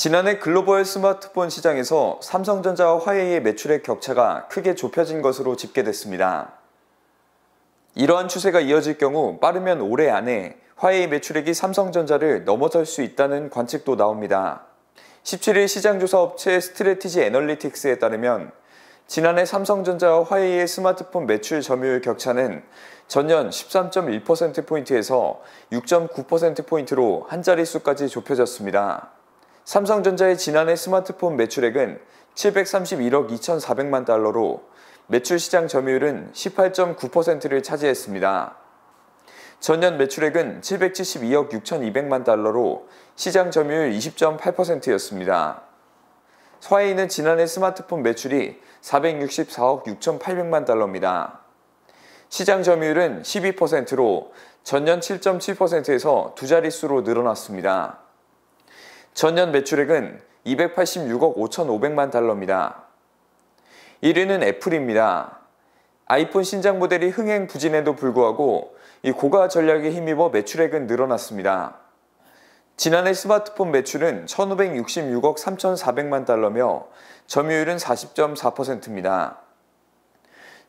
지난해 글로벌 스마트폰 시장에서 삼성전자와 화웨이의 매출액 격차가 크게 좁혀진 것으로 집계됐습니다. 이러한 추세가 이어질 경우 빠르면 올해 안에 화웨이 매출액이 삼성전자를 넘어설 수 있다는 관측도 나옵니다. 17일 시장조사 업체 스트레티지 애널리틱스에 따르면 지난해 삼성전자와 화웨이의 스마트폰 매출 점유율 격차는 전년 13.1%포인트에서 6.9%포인트로 한 자릿수까지 좁혀졌습니다. 삼성전자의 지난해 스마트폰 매출액은 731억 2,400만 달러로 매출 시장 점유율은 18.9%를 차지했습니다. 전년 매출액은 772억 6,200만 달러로 시장 점유율 20.8%였습니다. 화웨이는 지난해 스마트폰 매출이 464억 6,800만 달러입니다. 시장 점유율은 12%로 전년 7.7%에서 두 자릿수로 늘어났습니다. 전년 매출액은 286억 5,500만 달러입니다. 1위는 애플입니다. 아이폰 신작 모델이 흥행 부진에도 불구하고 이 고가 전략에 힘입어 매출액은 늘어났습니다. 지난해 스마트폰 매출은 1,566억 3,400만 달러며 점유율은 40.4%입니다.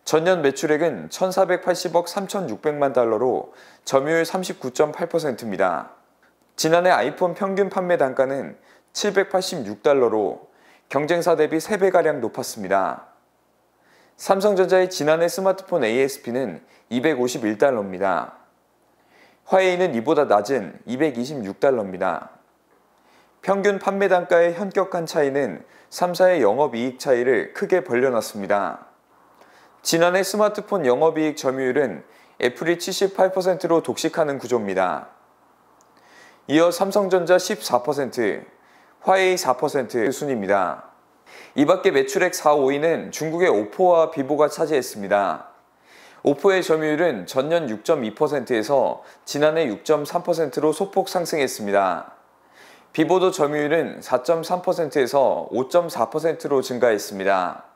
전년 매출액은 1,480억 3,600만 달러로 점유율 39.8%입니다. 지난해 아이폰 평균 판매 단가는 786달러로 경쟁사 대비 3배가량 높았습니다. 삼성전자의 지난해 스마트폰 ASP는 251달러입니다. 화웨이는 이보다 낮은 226달러입니다. 평균 판매 단가의 현격한 차이는 3사의 영업이익 차이를 크게 벌려놨습니다. 지난해 스마트폰 영업이익 점유율은 애플이 78%로 독식하는 구조입니다. 이어 삼성전자 14%, 화웨이 4% 순입니다. 이 밖에 매출액 4, 5위는 중국의 오포와 비보가 차지했습니다. 오포의 점유율은 전년 6.2%에서 지난해 6.3%로 소폭 상승했습니다. 비보도 점유율은 4.3%에서 5.4%로 증가했습니다.